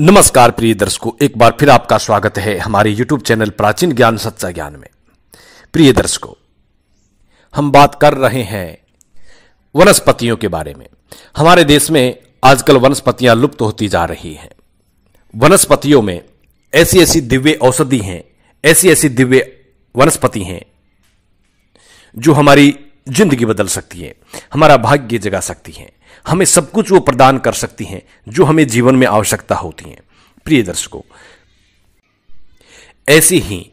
नमस्कार प्रिय दर्शकों एक बार फिर आपका स्वागत है हमारे YouTube चैनल प्राचीन ज्ञान सच्चा ज्ञान में प्रिय दर्शकों हम बात कर रहे हैं वनस्पतियों के बारे में हमारे देश में आजकल वनस्पतियां लुप्त होती जा रही हैं वनस्पतियों में ऐसी ऐसी दिव्य औषधि हैं ऐसी ऐसी दिव्य वनस्पति हैं जो हमारी जिंदगी बदल सकती है हमारा भाग्य जगा सकती हैं हमें सब कुछ वो प्रदान कर सकती हैं जो हमें जीवन में आवश्यकता होती है प्रिय दर्शकों ऐसी ही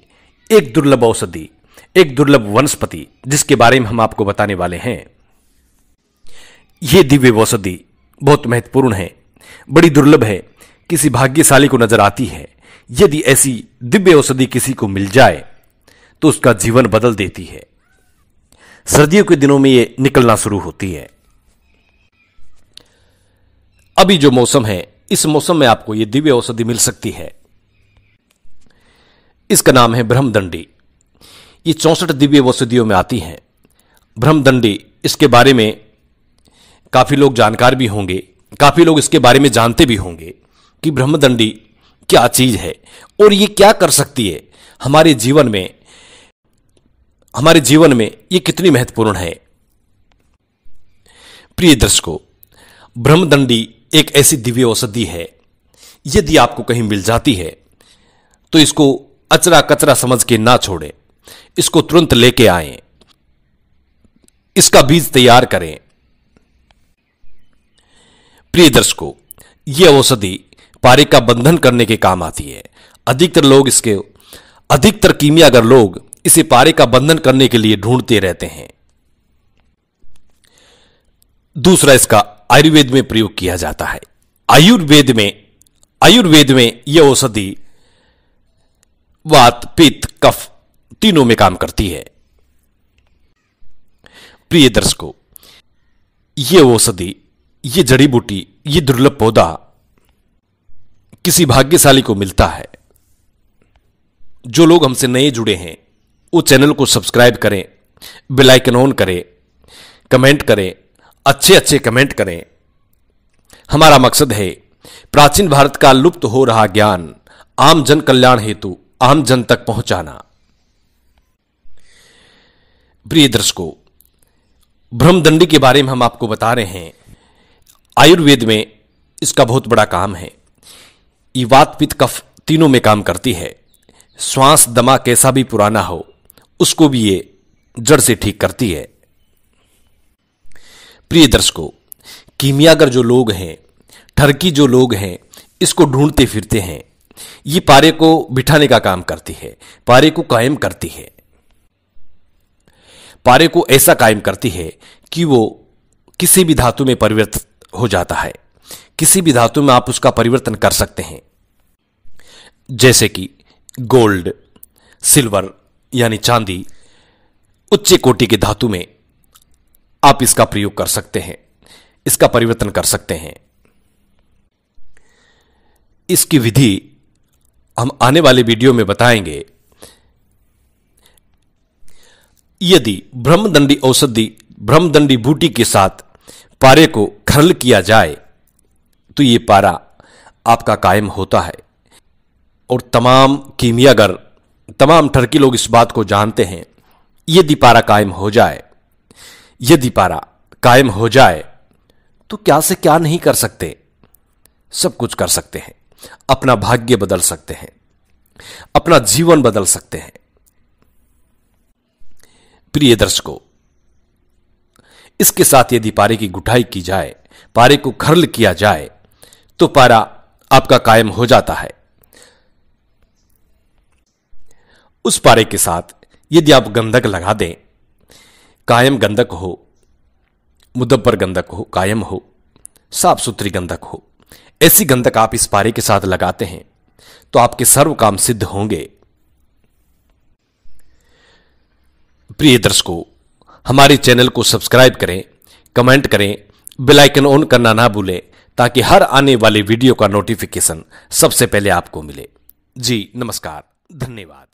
एक दुर्लभ औषधि एक दुर्लभ वनस्पति जिसके बारे में हम आपको बताने वाले हैं यह दिव्य औषधि बहुत महत्वपूर्ण है बड़ी दुर्लभ है किसी भाग्यशाली को नजर आती है यदि ऐसी दिव्य औषधि किसी को मिल जाए तो उसका जीवन बदल देती है सर्दियों के दिनों में ये निकलना शुरू होती है अभी जो मौसम है इस मौसम में आपको ये दिव्य औषधि मिल सकती है इसका नाम है ब्रह्मदंडी ये चौंसठ दिव्य औषधियों में आती है ब्रह्मदंडी इसके बारे में काफ़ी लोग जानकार भी होंगे काफ़ी लोग इसके बारे में जानते भी होंगे कि ब्रह्मदंडी क्या चीज़ है और ये क्या कर सकती है हमारे जीवन में हमारे जीवन में ये कितनी महत्वपूर्ण है प्रिय दर्शकों ब्रह्मदंडी एक ऐसी दिव्य औषधि है यदि आपको कहीं मिल जाती है तो इसको अचरा कचरा समझ के ना छोड़ें इसको तुरंत लेके आए इसका बीज तैयार करें प्रिय दर्शकों यह औषधि पारे का बंधन करने के काम आती है अधिकतर लोग इसके अधिकतर कीमियागर लोग इसे पारे का बंधन करने के लिए ढूंढते रहते हैं दूसरा इसका आयुर्वेद में प्रयोग किया जाता है आयुर्वेद में आयुर्वेद में यह औषधि वात पित्त कफ तीनों में काम करती है प्रिय दर्शकों ये औषधि ये जड़ी बूटी ये दुर्लभ पौधा किसी भाग्यशाली को मिलता है जो लोग हमसे नए जुड़े हैं वो चैनल को सब्सक्राइब करें बेल आइकन ऑन करें कमेंट करें अच्छे अच्छे कमेंट करें हमारा मकसद है प्राचीन भारत का लुप्त हो रहा ज्ञान आम जन कल्याण हेतु आम जन तक पहुंचाना प्रिय दर्शकों भ्रमदंडी के बारे में हम आपको बता रहे हैं आयुर्वेद में इसका बहुत बड़ा काम है ये वात पित्त कफ तीनों में काम करती है श्वास दमा कैसा भी पुराना हो उसको भी ये जड़ से ठीक करती है प्रिय दर्शकों कीमियागर जो लोग हैं ठरकी जो लोग हैं इसको ढूंढते फिरते हैं ये पारे को बिठाने का काम करती है पारे को कायम करती है पारे को ऐसा कायम करती है कि वो किसी भी धातु में परिवर्तित हो जाता है किसी भी धातु में आप उसका परिवर्तन कर सकते हैं जैसे कि गोल्ड सिल्वर यानी चांदी उच्च कोटि के धातु में आप इसका प्रयोग कर सकते हैं इसका परिवर्तन कर सकते हैं इसकी विधि हम आने वाले वीडियो में बताएंगे यदि ब्रह्मदंडी औषधि ब्रह्मदंडी बूटी के साथ पारे को खरल किया जाए तो ये पारा आपका कायम होता है और तमाम कीमियागर तमाम टर्की लोग इस बात को जानते हैं ये दीपारा कायम हो जाए ये दीपारा कायम हो जाए तो क्या से क्या नहीं कर सकते सब कुछ कर सकते हैं अपना भाग्य बदल सकते हैं अपना जीवन बदल सकते हैं प्रिय दर्शकों इसके साथ यदि पारे की गुठाई की जाए पारे को खर्ल किया जाए तो पारा आपका कायम हो जाता है उस पारे के साथ यदि आप गंधक लगा दें कायम गंधक हो मुदब्बर गंधक हो कायम हो साफ सुथरी गंधक हो ऐसी गंधक आप इस पारे के साथ लगाते हैं तो आपके सर्व काम सिद्ध होंगे प्रिय दर्शकों हमारे चैनल को सब्सक्राइब करें कमेंट करें बेल आइकन ऑन करना ना भूलें ताकि हर आने वाले वीडियो का नोटिफिकेशन सबसे पहले आपको मिले जी नमस्कार धन्यवाद